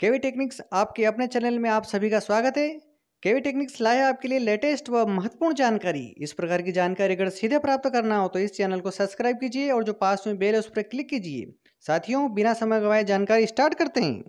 केवी techniques आपके अपने channel में आप सभी का स्वागत है केवी टेक्निक्स लाए आपके लिए लेटेस्ट व महत्वपूर्ण जानकारी इस प्रकार की जानकारी अगर सीधे प्राप्त करना हो तो इस चैनल को सब्सक्राइब कीजिए और जो पास में बेल है उस पर क्लिक कीजिए साथियों बिना समय गवाए जानकारी स्टार्ट करते हैं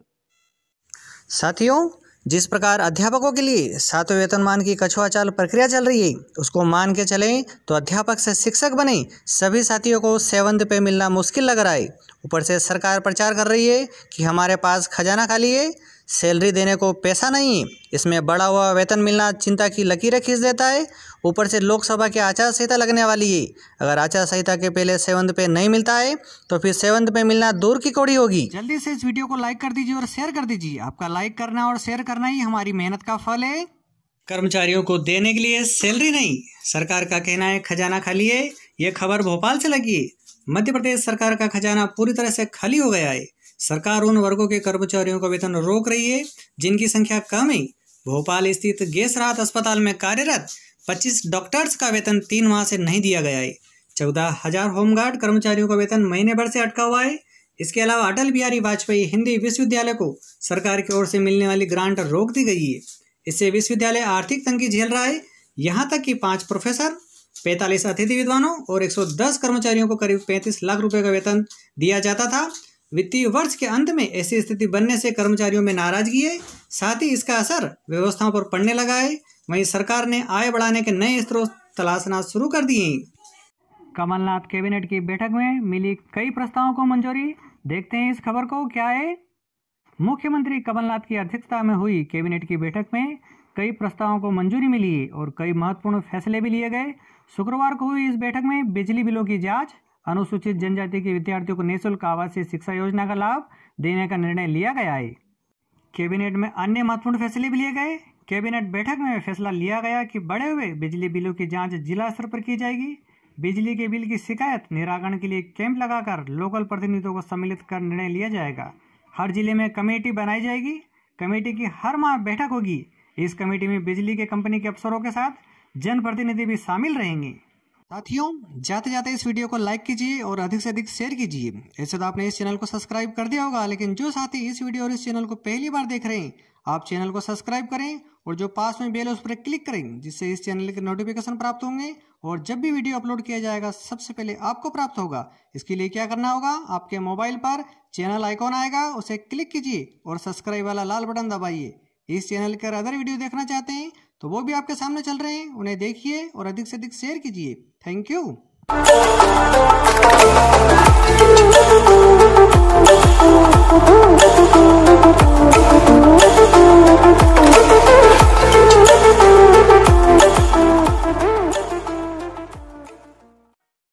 साथियों जिस प्रकार अध्यापकों के लिए सातवें वेतनमान की कछुआ चाल प्रक्रिया चल रही है उसको मान के चलें तो अध्यापक से शिक्षक बने सभी साथियों को सेवंत पे मिलना मुश्किल लग रहा है ऊपर से सरकार प्रचार कर रही है कि हमारे पास खजाना खाली है सैलरी देने को पैसा नहीं इसमें बढ़ा हुआ वेतन मिलना चिंता की लकीरें खींच देता है ऊपर से लोकसभा की आचार संहिता लगने वाली है अगर आचार संहिता के पहले सेवंत पे नहीं मिलता है तो फिर सेवंत पे मिलना दूर की कौड़ी होगी जल्दी से इस वीडियो को लाइक कर दीजिए और शेयर कर दीजिए आपका लाइक करना और शेयर करना ही हमारी मेहनत का फल है कर्मचारियों को देने के लिए सैलरी नहीं सरकार का कहना है खजाना खाली है ये खबर भोपाल से लगी मध्य प्रदेश सरकार का खजाना पूरी तरह से खाली हो गया है सरकार उन वर्गों के कर्मचारियों का वेतन रोक रही है जिनकी संख्या कम है भोपाल स्थित गैस राहत अस्पताल में कार्यरत 25 डॉक्टर्स का वेतन तीन माह से नहीं दिया गया है चौदह हजार होमगार्ड कर्मचारियों का वेतन महीने भर से अटका हुआ है इसके अलावा अटल बिहारी वाजपेयी हिंदी विश्वविद्यालय को सरकार की ओर से मिलने वाली ग्रांट रोक दी गई है इससे विश्वविद्यालय आर्थिक तंगी झेल रहा है यहाँ तक कि पाँच प्रोफेसर पैंतालीस अतिथि विद्वानों और एक कर्मचारियों को करीब पैंतीस लाख रुपए का वेतन दिया जाता था वित्तीय वर्ष के अंत में ऐसी स्थिति बनने से कर्मचारियों में नाराजगी है साथ ही इसका असर व्यवस्थाओं पर पड़ने लगा है वहीं सरकार ने आय बढ़ाने के नए स्त्रोत तलाशना शुरू कर दिए कमलनाथ कैबिनेट की बैठक में मिली कई प्रस्तावों को मंजूरी देखते हैं इस खबर को क्या है मुख्यमंत्री कमलनाथ की अध्यक्षता में हुई कैबिनेट की बैठक में कई प्रस्तावों को मंजूरी मिली और कई महत्वपूर्ण फैसले भी लिए गए शुक्रवार को हुई इस बैठक में बिजली बिलों की जांच अनुसूचित जनजाति के विद्यार्थियों को निःशुल्क आवासीय शिक्षा योजना का लाभ देने का निर्णय लिया गया है कैबिनेट में अन्य महत्वपूर्ण फैसले भी लिए गए कैबिनेट बैठक में फैसला लिया गया कि बढ़े हुए बिजली बिलों की जांच जिला स्तर पर की जाएगी बिजली के बिल की शिकायत निराकरण के लिए कैंप लगाकर लोकल प्रतिनिधियों को सम्मिलित कर निर्णय लिया जाएगा हर जिले में कमेटी बनाई जाएगी कमेटी की हर माह बैठक होगी इस कमेटी में बिजली के कंपनी के अफसरों के साथ जनप्रतिनिधि भी शामिल रहेंगे साथियों जाते जाते इस वीडियो को लाइक कीजिए और अधिक से अधिक शेयर कीजिए ऐसे तो आपने इस चैनल को सब्सक्राइब कर दिया होगा लेकिन जो साथी इस वीडियो और इस चैनल को पहली बार देख रहे हैं आप चैनल को सब्सक्राइब करें और जो पास में बेल उस पर क्लिक करें जिससे इस चैनल के नोटिफिकेशन प्राप्त होंगे और जब भी वीडियो अपलोड किया जाएगा सबसे पहले आपको प्राप्त होगा इसके लिए क्या करना होगा आपके मोबाइल पर चैनल आइकॉन आएगा उसे क्लिक कीजिए और सब्सक्राइब वाला लाल बटन दबाइए इस चैनल के अदर वीडियो देखना चाहते हैं तो वो भी आपके सामने चल रहे हैं उन्हें देखिए और अधिक से अधिक शेयर कीजिए थैंक यू